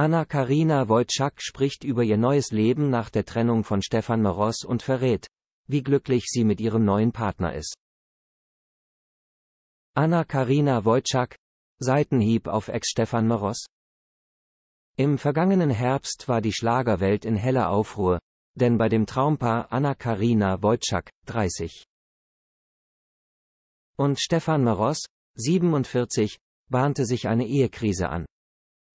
Anna-Karina Wojcik spricht über ihr neues Leben nach der Trennung von Stefan Maros und verrät, wie glücklich sie mit ihrem neuen Partner ist. Anna-Karina Wojcik, Seitenhieb auf Ex-Stefan Maros? Im vergangenen Herbst war die Schlagerwelt in heller Aufruhr, denn bei dem Traumpaar Anna-Karina Wojcik, 30 und Stefan Maros, 47, bahnte sich eine Ehekrise an.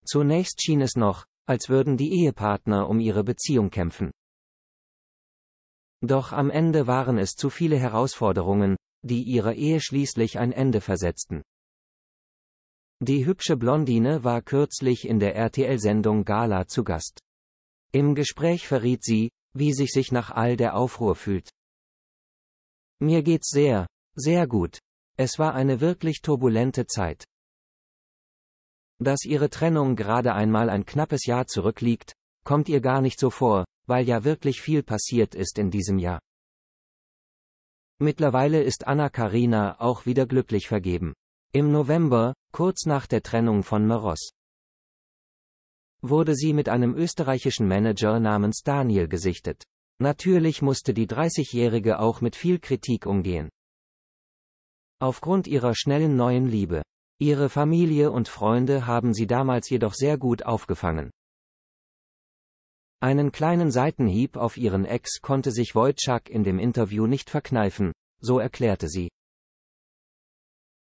Zunächst schien es noch, als würden die Ehepartner um ihre Beziehung kämpfen. Doch am Ende waren es zu viele Herausforderungen, die ihrer Ehe schließlich ein Ende versetzten. Die hübsche Blondine war kürzlich in der RTL-Sendung Gala zu Gast. Im Gespräch verriet sie, wie sich sich nach all der Aufruhr fühlt. Mir geht's sehr, sehr gut. Es war eine wirklich turbulente Zeit. Dass ihre Trennung gerade einmal ein knappes Jahr zurückliegt, kommt ihr gar nicht so vor, weil ja wirklich viel passiert ist in diesem Jahr. Mittlerweile ist Anna Karina auch wieder glücklich vergeben. Im November, kurz nach der Trennung von Maros, wurde sie mit einem österreichischen Manager namens Daniel gesichtet. Natürlich musste die 30-Jährige auch mit viel Kritik umgehen. Aufgrund ihrer schnellen neuen Liebe Ihre Familie und Freunde haben sie damals jedoch sehr gut aufgefangen. Einen kleinen Seitenhieb auf ihren Ex konnte sich Wojcik in dem Interview nicht verkneifen, so erklärte sie.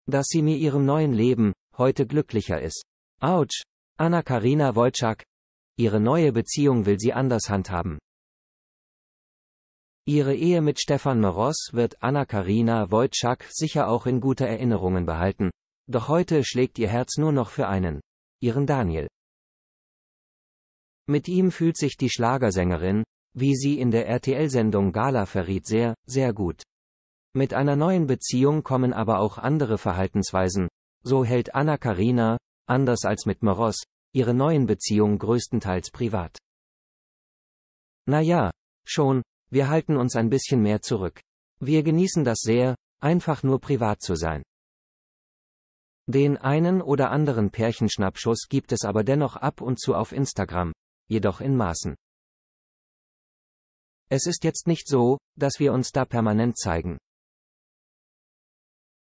Dass sie mir ihrem neuen Leben, heute glücklicher ist. Autsch! Anna-Karina Wojcik. Ihre neue Beziehung will sie anders handhaben. Ihre Ehe mit Stefan Moros wird Anna-Karina Wojcik sicher auch in guter Erinnerungen behalten, doch heute schlägt ihr Herz nur noch für einen. Ihren Daniel. Mit ihm fühlt sich die Schlagersängerin, wie sie in der RTL-Sendung Gala verriet, sehr, sehr gut. Mit einer neuen Beziehung kommen aber auch andere Verhaltensweisen. So hält Anna Karina, anders als mit Meros, ihre neuen Beziehungen größtenteils privat. Naja, schon, wir halten uns ein bisschen mehr zurück. Wir genießen das sehr, einfach nur privat zu sein. Den einen oder anderen Pärchenschnappschuss gibt es aber dennoch ab und zu auf Instagram, jedoch in Maßen. Es ist jetzt nicht so, dass wir uns da permanent zeigen.